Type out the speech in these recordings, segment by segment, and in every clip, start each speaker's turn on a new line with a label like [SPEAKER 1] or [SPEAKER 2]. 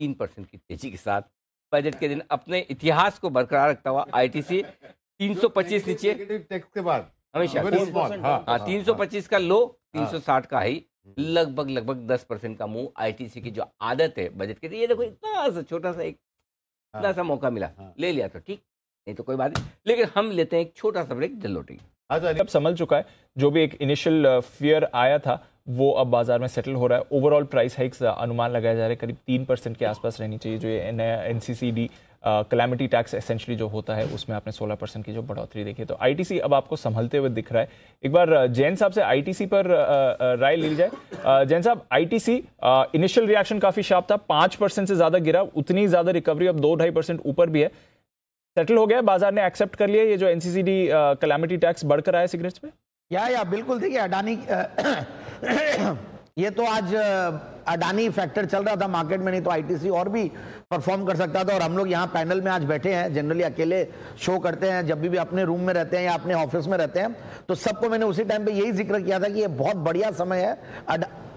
[SPEAKER 1] तीन परसेंट की तेजी के साथ बजट के दिन अपने इतिहास को बरकरार रखता हुआ आई आईटीसी 325 नीचे टैक्स के बाद हमेशा हाँ, तीन सौ हाँ, हाँ, पच्चीस का लो तीन सौ साठ का ही हम्म। लगभग लगभग दस परसेंट का मुंह आईटीसी की जो आदत है बजट के ये देखो इतना सा छोटा सा एक इतना सा मौका मिला ले लिया तो ठीक नहीं तो कोई बात
[SPEAKER 2] नहीं लेकिन हम लेते हैं एक छोटा सा ब्रेक जल लौटेगी अब संभल चुका है जो भी एक इनिशियल फियर uh, आया था वो अब बाजार में सेटल हो रहा है ओवरऑल प्राइस हाइक्स अनुमान लगाया जा रहा है करीब तीन परसेंट के आसपास रहनी चाहिए जो ये नया N C C D calamity tax essentially जो होता है उसमें आपने 16 परसेंट की जो बढ़ोतरी देखी तो आईटीसी अब आपको संभलते हुए दिख रहा है एक बार जैन साहब से आईटीसी पर राय ली जाए जैन साहब आईटीसी इनिशियल रिएक्शन काफ़ी शार्प था पाँच परसेंट से ज़्यादा गिरा उतनी ज़्यादा रिकवरी अब दो ढाई परसेंट ऊपर भी है सेटल हो गया बाजार ने एक्सेप्ट कर लिया ये जो एनसीसीडी कलेमिटी टैक्स बढ़कर आया सिगरेट्स में
[SPEAKER 3] या या बिल्कुल देखिए अडानी ये तो आज अडानी फैक्टर चल रहा था मार्केट में नहीं तो आईटीसी और भी परफॉर्म कर सकता था और हम लोग यहाँ पैनल में आज बैठे हैं जनरली अकेले शो करते हैं जब भी, भी अपने रूम में रहते हैं या अपने ऑफिस में रहते हैं तो सबको मैंने उसी टाइम पे यही जिक्र किया था कि ये बहुत बढ़िया समय है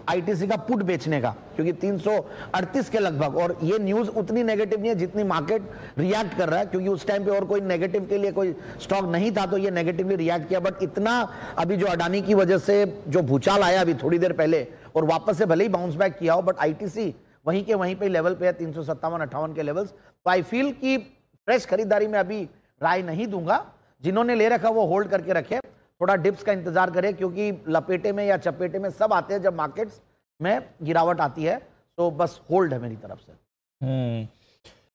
[SPEAKER 3] आईटीसी का पुट बेचने का क्योंकि 338 के लगभग और ये न्यूज उतनी नेगेटिव नहीं है जितनी मार्केट रिएक्ट कर रहा है क्योंकि उस टाइम पे और कोई नेगेटिव के लिए कोई स्टॉक नहीं था तो ये नेगेटिवली रिएक्ट किया बट इतना अभी जो अडानी की वजह से जो भूचाल आया अभी थोड़ी देर पहले और वापस से भले ही बाउंस बैक किया हो बट आईटीसी वहीं के वहीं पे लेवल पे है तीन सौ सत्तावन के लेवल्स तो आई फील कि फ्रेश खरीदारी में अभी राय नहीं दूंगा जिन्होंने ले रखा वो होल्ड करके रखे थोड़ा डिप्स का इंतजार करें क्योंकि लपेटे में या चपेटे में सब आते हैं जब मार्केट्स में गिरावट आती है तो बस होल्ड है मेरी तरफ से
[SPEAKER 2] हम्म।